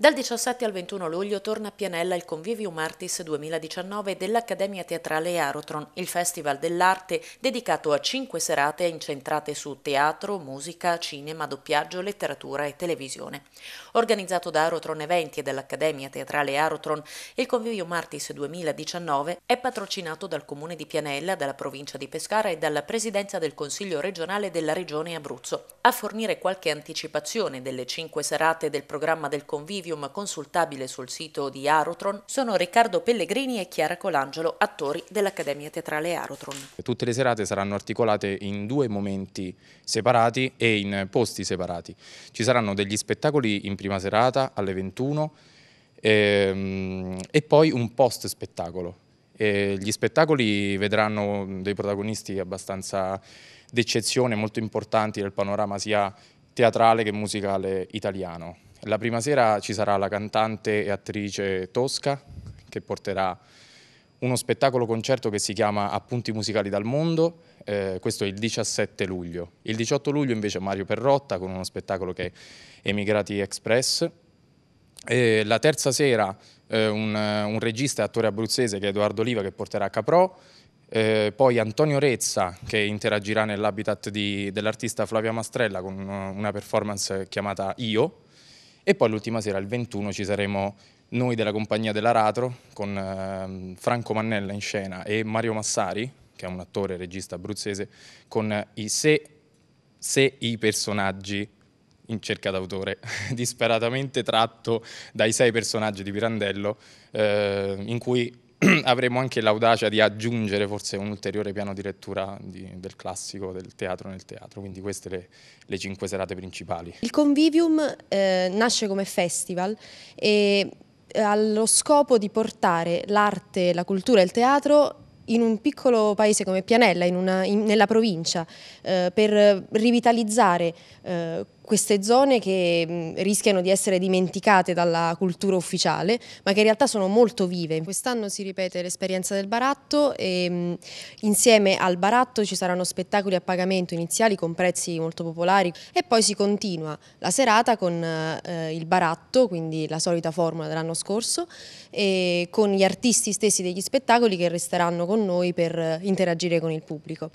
Dal 17 al 21 luglio torna a Pianella il Convivio Martis 2019 dell'Accademia Teatrale Arotron, il festival dell'arte dedicato a cinque serate incentrate su teatro, musica, cinema, doppiaggio, letteratura e televisione. Organizzato da Arotron Eventi e dall'Accademia Teatrale Arotron, il Convivio Martis 2019 è patrocinato dal Comune di Pianella, dalla provincia di Pescara e dalla Presidenza del Consiglio regionale della Regione Abruzzo. A fornire qualche anticipazione delle cinque serate del programma del Convivio Collegium consultabile sul sito di Arotron sono Riccardo Pellegrini e Chiara Colangelo, attori dell'Accademia Teatrale Arotron. Tutte le serate saranno articolate in due momenti separati e in posti separati. Ci saranno degli spettacoli in prima serata alle 21 e, ehm, e poi un post spettacolo e gli spettacoli vedranno dei protagonisti abbastanza d'eccezione, molto importanti nel panorama sia teatrale che musicale italiano. La prima sera ci sarà la cantante e attrice Tosca che porterà uno spettacolo concerto che si chiama Appunti musicali dal mondo, eh, questo è il 17 luglio. Il 18 luglio invece Mario Perrotta con uno spettacolo che è Emigrati Express. E la terza sera eh, un, un, regista e attore abruzzese che è Edoardo Oliva che porterà Capro, eh, poi Antonio Rezza che interagirà nell'habitat dell'artista Flavia Mastrella con eh, una performance chiamata Io, e poi l'ultima sera, il 21, ci saremo noi della compagnia dell'Aratro con eh, Franco Mannella in scena e Mario Massari, che è un attore e regista abruzzese, con i se, se i personaggi in cerca d'autore, disperatamente tratto dai sei personaggi di Pirandello, eh, in cui avremo anche l'audacia di aggiungere forse un ulteriore piano di lettura di, del classico, del teatro nel teatro, quindi queste le, le cinque serate principali. Il Convivium eh, nasce come festival e eh, allo scopo di portare l'arte, la cultura e il teatro in un piccolo paese come Pianella, in una, in, nella provincia, eh, per rivitalizzare eh, queste zone che mm, rischiano di essere dimenticate dalla cultura ufficiale, ma che in realtà sono molto vive. Quest'anno si ripete l'esperienza del baratto e mm, insieme al baratto ci saranno spettacoli a pagamento iniziali con prezzi molto popolari e poi si continua la serata con eh, il baratto, quindi la solita formula dell'anno scorso, e con gli artisti stessi degli spettacoli che resteranno con noi per eh, interagire con il pubblico.